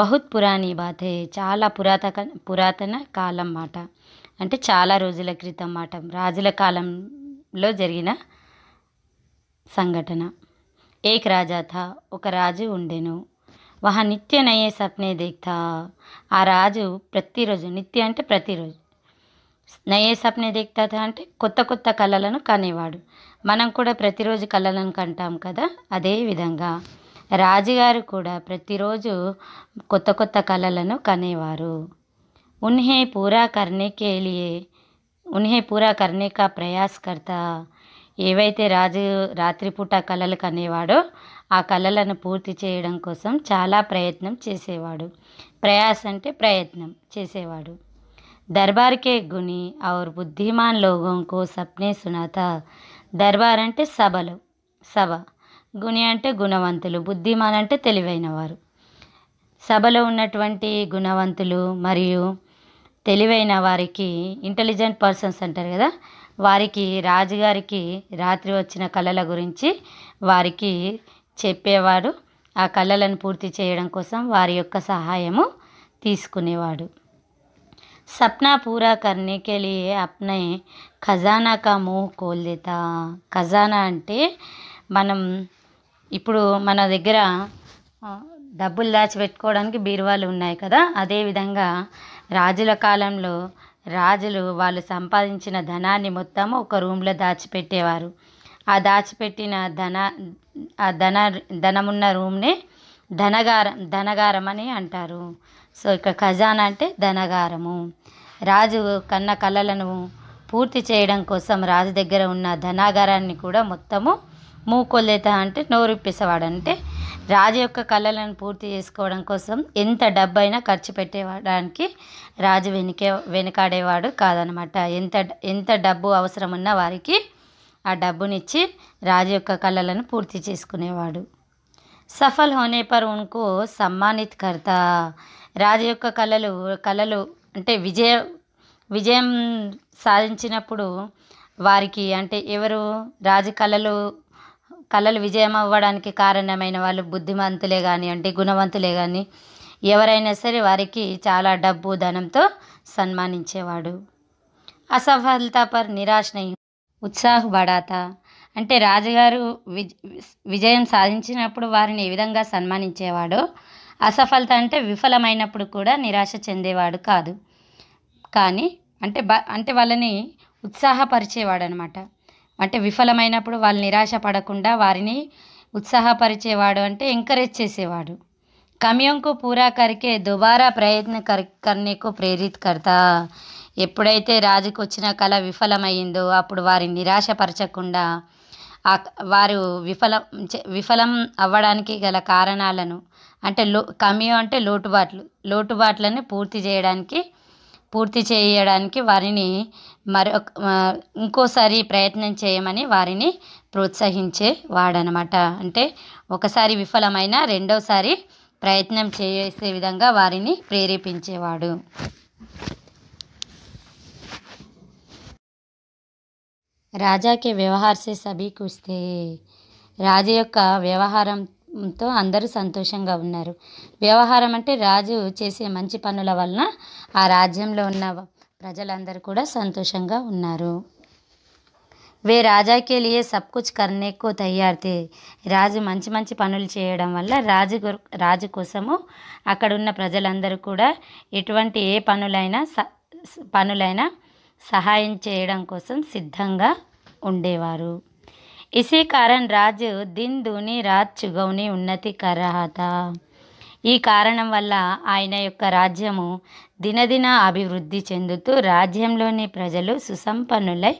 బహుత్ పురాణీ బాత్ చాలా పురాతక పురాతన కాలం మాట అంటే చాలా రోజుల క్రితం మాట రాజుల కాలంలో జరిగిన సంఘటన ఏక్ రాజా థా ఒక రాజు ఉండెను వహ నిత్య నయే సప్నే దేఖ్తా ఆ రాజు ప్రతిరోజు నిత్య అంటే ప్రతిరోజు నయే సప్నే దేఖ్తా అంటే కొత్త కొత్త కళలను కనేవాడు మనం కూడా ప్రతిరోజు కళలను కంటాం కదా అదే విధంగా రాజుగారు కూడా ప్రతిరోజు కొత్త కొత్త కళలను కనేవారు ఉన్హే పూరా కర్నేకే లియే ఉన్హే పూరా కర్నేకా ప్రయాస్ ఏవైతే రాజు రాత్రిపూట కళలు కనేవాడో ఆ కళలను పూర్తి చేయడం కోసం చాలా ప్రయత్నం చేసేవాడు ప్రయాస్ అంటే ప్రయత్నం చేసేవాడు దర్బార్ కే గుని ఔర్ బుద్ధిమాన్ లోగోంకో సప్నే సునాత దర్బార్ అంటే సభలు సభ గుణి అంటే గుణవంతులు బుద్ధిమాన్ అంటే తెలివైన వారు సభలో ఉన్నటువంటి గుణవంతులు మరియు తెలివైన వారికి ఇంటెలిజెంట్ పర్సన్స్ అంటారు కదా వారికి రాజుగారికి రాత్రి వచ్చిన కళల గురించి వారికి చెప్పేవాడు ఆ కళలను పూర్తి చేయడం కోసం వారి యొక్క సహాయము తీసుకునేవాడు సప్నా పూరా కర్ణికెళ్ళి అప్నే ఖజానా కా మోహ్ కోల్ దేతా ఖజానా అంటే మనం ఇప్పుడు మన దగ్గర డబ్బులు దాచిపెట్టుకోవడానికి బీరువాలు ఉన్నాయి కదా అదేవిధంగా రాజుల కాలంలో రాజులు వాళ్ళు సంపాదించిన ధనాన్ని మొత్తం ఒక రూమ్లో దాచిపెట్టేవారు ఆ దాచిపెట్టిన ధన ఆ ధన ధనమున్న రూమ్నే ధనగారం ధనగారం అని అంటారు సో ఇక్కడ ఖజానా అంటే ధనగారము రాజు కన్న కళలను పూర్తి చేయడం కోసం రాజు దగ్గర ఉన్న ధనాగారాన్ని కూడా మొత్తము మూకొల్లేత అంటే నోరు అంటే రాజు యొక్క కళలను పూర్తి చేసుకోవడం కోసం ఎంత డబ్బైనా ఖర్చు పెట్టేవాడానికి రాజు వెనుకే వెనుకాడేవాడు కాదనమాట ఎంత ఎంత డబ్బు అవసరమున్న వారికి ఆ డబ్బునిచ్చి రాజు యొక్క కళలను పూర్తి చేసుకునేవాడు సఫల్ హోనే పర్ ఉన్కు సమ్మానిత్ కర్త రాజు యొక్క కళలు కళలు అంటే విజయ విజయం సాధించినప్పుడు వారికి అంటే ఎవరు రాజు కళలు కళలు విజయం అవ్వడానికి కారణమైన వాళ్ళు బుద్ధిమంతులే కానివ్వండి గుణవంతులే కానీ ఎవరైనా సరే వారికి చాలా డబ్బు ధనంతో సన్మానించేవాడు అసఫలత పర్ నిరాశ ఉత్సాహపడాత అంటే రాజుగారు విజయం సాధించినప్పుడు వారిని ఏ విధంగా సన్మానించేవాడో అసఫలత అంటే విఫలమైనప్పుడు కూడా నిరాశ చెందేవాడు కాదు కానీ అంటే బ అంటే వాళ్ళని ఉత్సాహపరిచేవాడు అనమాట అంటే విఫలమైనప్పుడు వాళ్ళు నిరాశ పడకుండా వారిని ఉత్సాహపరిచేవాడు అంటే ఎంకరేజ్ చేసేవాడు కమ్యంకు పూరా కరికే దుబారా ప్రయత్న కర్ కర్నేకు ప్రేరిత్ కర్తా ఎప్పుడైతే రాజుకు వచ్చిన కళ విఫలమైందో అప్పుడు వారిని నిరాశపరచకుండా వారు విఫలం విఫలం అవ్వడానికి గల కారణాలను అంటే లో కమ్యం అంటే లోటుబాట్లు లోటుబాట్లను పూర్తి చేయడానికి పూర్తి చేయడానికి వారిని మరొక ఇంకోసారి ప్రయత్నం చేయమని వారిని ప్రోత్సహించే వాడనమాట అంటే ఒకసారి విఫలమైన రెండోసారి ప్రయత్నం చేసే విధంగా వారిని ప్రేరేపించేవాడు రాజాకి వ్యవహార్సే సభీ వస్తే రాజు యొక్క వ్యవహారంతో అందరూ సంతోషంగా ఉన్నారు వ్యవహారం అంటే రాజు చేసే మంచి పనుల వలన ఆ రాజ్యంలో ఉన్న ప్రజలందరూ కూడా సంతోషంగా ఉన్నారు వే రాజాకే లియే సబ్ కుచ్ కర్నే కో తయారు రాజు మంచి మంచి పనులు చేయడం వల్ల రాజు రాజు కోసము అక్కడున్న ప్రజలందరూ కూడా ఎటువంటి ఏ పనులైనా పనులైనా సహాయం చేయడం కోసం సిద్ధంగా ఉండేవారు ఇసీ కారణ్ రాజు దిన్ దూని రాజ్ చుగౌని ఉన్నతి కరహత ఈ కారణం వల్ల ఆయన యొక్క రాజ్యము దినదిన అభివృద్ధి చెందుతూ రాజ్యంలోని ప్రజలు సుసంపన్నులై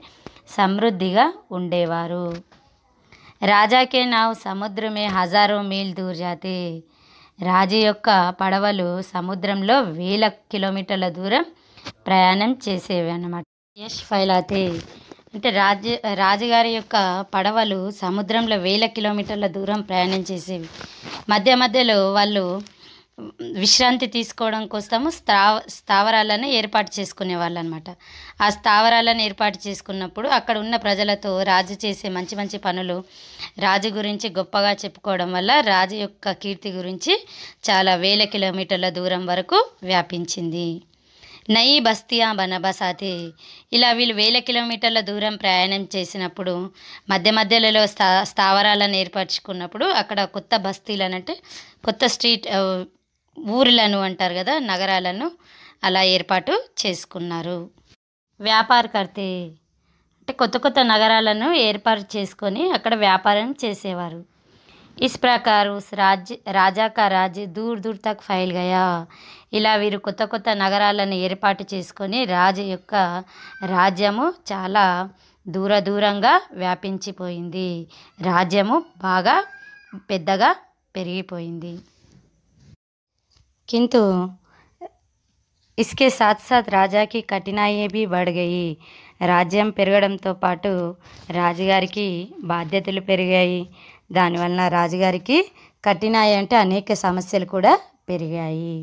సమృద్ధిగా ఉండేవారు రాజాకే నావు సముద్రమే హజారో మీల్ దూర్ జాతే రాజు యొక్క పడవలు సముద్రంలో వేల కిలోమీటర్ల దూరం ప్రయాణం చేసేవి అన్నమాట యష్ ఫైలాతే అంటే రాజు రాజుగారి యొక్క పడవలు సముద్రంలో వేల కిలోమీటర్ల దూరం ప్రయాణం చేసేవి మధ్య మధ్యలో వాళ్ళు విశ్రాంతి తీసుకోవడం కోసము స్థావ స్థావరాలను ఏర్పాటు వాళ్ళు అనమాట ఆ స్థావరాలను ఏర్పాటు చేసుకున్నప్పుడు అక్కడ ఉన్న ప్రజలతో రాజు చేసే మంచి మంచి పనులు రాజు గురించి గొప్పగా చెప్పుకోవడం వల్ల రాజు యొక్క కీర్తి గురించి చాలా వేల కిలోమీటర్ల దూరం వరకు వ్యాపించింది నయీ బస్తియా బనబసాతి ఇలా వీళ్ళు వేల కిలోమీటర్ల దూరం ప్రయాణం చేసినప్పుడు మధ్య మధ్యలో స్థా స్థావరాలను ఏర్పరచుకున్నప్పుడు అక్కడ కొత్త బస్తీలు అంటే కొత్త స్ట్రీట్ ఊర్లను అంటారు కదా నగరాలను అలా ఏర్పాటు చేసుకున్నారు వ్యాపారకర్తి అంటే కొత్త కొత్త నగరాలను ఏర్పాటు చేసుకొని అక్కడ వ్యాపారం చేసేవారు इस प्रकार उस राज्य राजा का राज्य दूर दूर तक ఫైల్ గయా ఇలా వీరు కొత్త కొత్త నగరాలను ఏర్పాటు చేసుకొని రాజు యొక్క రాజ్యము చాలా దూర దూరంగా వ్యాపించిపోయింది రాజ్యము బాగా పెద్దగా పెరిగిపోయింది కింటు ఇస్కే సాత్ సాత్ రాజాకి కఠినాయేబీ బీ రాజ్యం పెరగడంతో పాటు రాజుగారికి బాధ్యతలు పెరిగాయి దానివలన రాజుగారికి కఠినాయంటే అనేక సమస్యలు కూడా పెరిగాయి